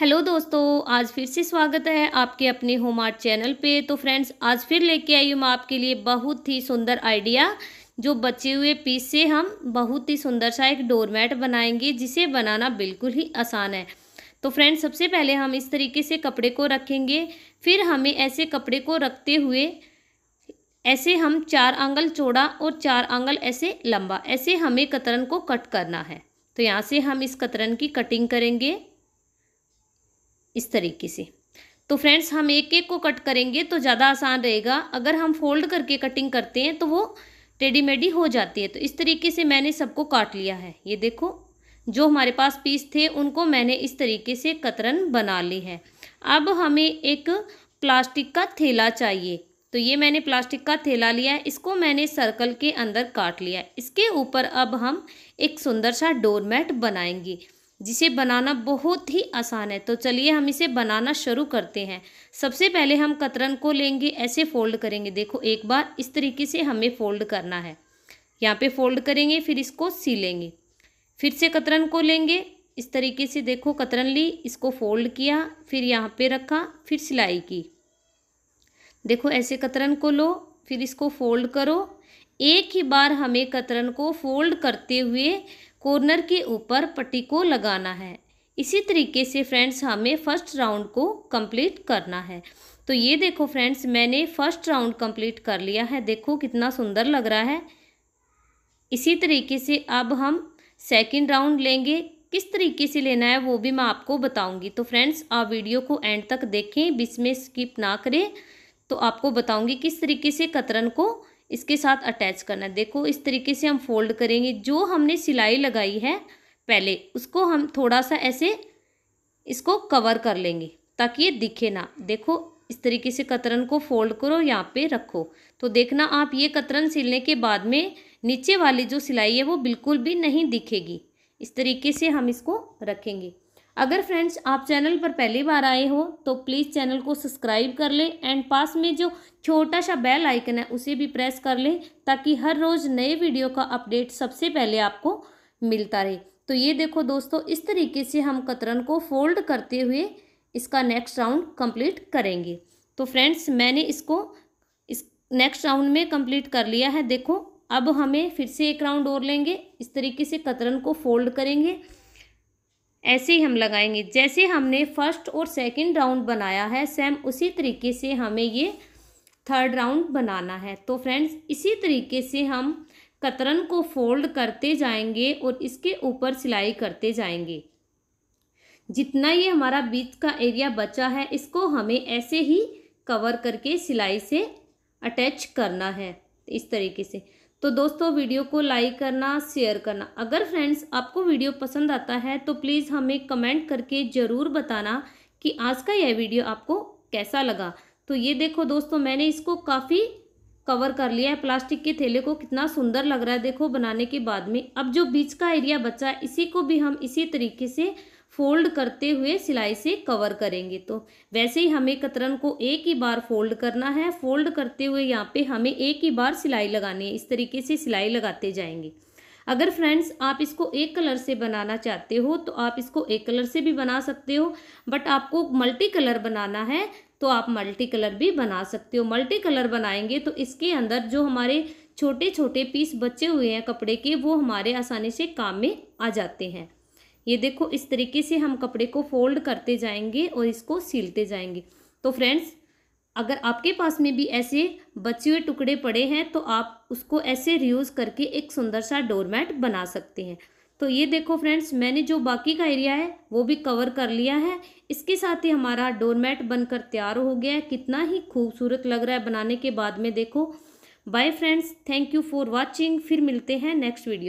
hello दोस्तों आज फिर से स्वागत है आपके अपने होम आर्ट चैनल पे तो फ्रेंड्स आज फिर लेके आई हूँ मैं आपके लिए बहुत ही सुंदर आइडिया जो बचे हुए पीस से हम बहुत ही सुंदर सा एक डोरमेट बनाएंगे जिसे बनाना बिल्कुल ही आसान है तो फ्रेंड्स सबसे पहले हम इस तरीके से कपड़े को रखेंगे फिर हमें ऐसे कपड़े को रखते हुए ऐसे हम चार आंगल चौड़ा और चार आंगल ऐसे लंबा ऐसे हमें कतरन को कट करना है तो यहाँ से हम इस कतरन की कटिंग करेंगे इस तरीके से तो फ्रेंड्स हम एक एक को कट करेंगे तो ज़्यादा आसान रहेगा अगर हम फोल्ड करके कटिंग करते हैं तो वो रेडीमेड ही हो जाती है तो इस तरीके से मैंने सबको काट लिया है ये देखो जो हमारे पास पीस थे उनको मैंने इस तरीके से कतरन बना ली है अब हमें एक प्लास्टिक का थैला चाहिए तो ये मैंने प्लास्टिक का थैला लिया है इसको मैंने सर्कल के अंदर काट लिया इसके ऊपर अब हम एक सुंदर सा डोर मैट बनाएंगे जिसे बनाना बहुत ही आसान है तो चलिए हम इसे बनाना शुरू करते हैं सबसे पहले हम कतरन को लेंगे ऐसे फोल्ड करेंगे देखो एक बार इस तरीके से हमें फोल्ड करना है यहाँ पे फोल्ड करेंगे फिर इसको सिलेंगे फिर से कतरन को लेंगे इस तरीके से देखो कतरन ली इसको फोल्ड किया फिर यहाँ पे रखा फिर सिलाई की देखो ऐसे कतरन को लो फिर इसको फोल्ड करो एक ही बार हमें कतरन को फोल्ड करते हुए कॉर्नर के ऊपर पट्टी को लगाना है इसी तरीके से फ्रेंड्स हमें फर्स्ट राउंड को कंप्लीट करना है तो ये देखो फ्रेंड्स मैंने फर्स्ट राउंड कंप्लीट कर लिया है देखो कितना सुंदर लग रहा है इसी तरीके से अब हम सेकंड राउंड लेंगे किस तरीके से लेना है वो भी मैं आपको बताऊंगी तो फ्रेंड्स आप वीडियो को एंड तक देखें बीच में स्किप ना करें तो आपको बताऊँगी किस तरीके से कतरन को इसके साथ अटैच करना है देखो इस तरीके से हम फोल्ड करेंगे जो हमने सिलाई लगाई है पहले उसको हम थोड़ा सा ऐसे इसको कवर कर लेंगे ताकि ये दिखे ना देखो इस तरीके से कतरन को फोल्ड करो यहाँ पे रखो तो देखना आप ये कतरन सिलने के बाद में नीचे वाली जो सिलाई है वो बिल्कुल भी नहीं दिखेगी इस तरीके से हम इसको रखेंगे अगर फ्रेंड्स आप चैनल पर पहली बार आए हो तो प्लीज़ चैनल को सब्सक्राइब कर लें एंड पास में जो छोटा सा बेल आइकन है उसे भी प्रेस कर लें ताकि हर रोज़ नए वीडियो का अपडेट सबसे पहले आपको मिलता रहे तो ये देखो दोस्तों इस तरीके से हम कतरन को फोल्ड करते हुए इसका नेक्स्ट राउंड कंप्लीट करेंगे तो फ्रेंड्स मैंने इसको इस नेक्स्ट राउंड में कंप्लीट कर लिया है देखो अब हमें फिर से एक राउंड और लेंगे इस तरीके से कतरन को फोल्ड करेंगे ऐसे ही हम लगाएंगे जैसे हमने फर्स्ट और सेकंड राउंड बनाया है सेम उसी तरीके से हमें ये थर्ड राउंड बनाना है तो फ्रेंड्स इसी तरीके से हम कतरन को फोल्ड करते जाएंगे और इसके ऊपर सिलाई करते जाएंगे जितना ये हमारा बीच का एरिया बचा है इसको हमें ऐसे ही कवर करके सिलाई से अटैच करना है इस तरीके से तो दोस्तों वीडियो को लाइक करना शेयर करना अगर फ्रेंड्स आपको वीडियो पसंद आता है तो प्लीज़ हमें कमेंट करके ज़रूर बताना कि आज का यह वीडियो आपको कैसा लगा तो ये देखो दोस्तों मैंने इसको काफ़ी कवर कर लिया है प्लास्टिक के थैले को कितना सुंदर लग रहा है देखो बनाने के बाद में अब जो बीच का एरिया बचा है इसी को भी हम इसी तरीके से फोल्ड करते हुए सिलाई से कवर करेंगे तो वैसे ही हमें कतरन को एक ही बार फोल्ड करना है फोल्ड करते हुए यहाँ पे हमें एक ही बार सिलाई लगानी है इस तरीके से सिलाई लगाते जाएंगे अगर फ्रेंड्स आप इसको एक कलर से बनाना चाहते हो तो आप इसको एक कलर से भी बना सकते हो बट आपको मल्टी कलर बनाना है तो आप मल्टी कलर भी बना सकते हो मल्टी कलर बनाएंगे तो इसके अंदर जो हमारे छोटे छोटे पीस बचे हुए हैं कपड़े के वो हमारे आसानी से काम में आ जाते हैं ये देखो इस तरीके से हम कपड़े को फोल्ड करते जाएंगे और इसको सीलते जाएंगे तो फ्रेंड्स अगर आपके पास में भी ऐसे बचे हुए टुकड़े पड़े हैं तो आप उसको ऐसे रियूज़ करके एक सुंदर सा डोरमैट बना सकते हैं तो ये देखो फ्रेंड्स मैंने जो बाकी का एरिया है वो भी कवर कर लिया है इसके साथ ही हमारा डोरमैट बनकर तैयार हो गया है कितना ही खूबसूरत लग रहा है बनाने के बाद में देखो bye friends thank you for watching फिर मिलते हैं नेक्स्ट वीडियो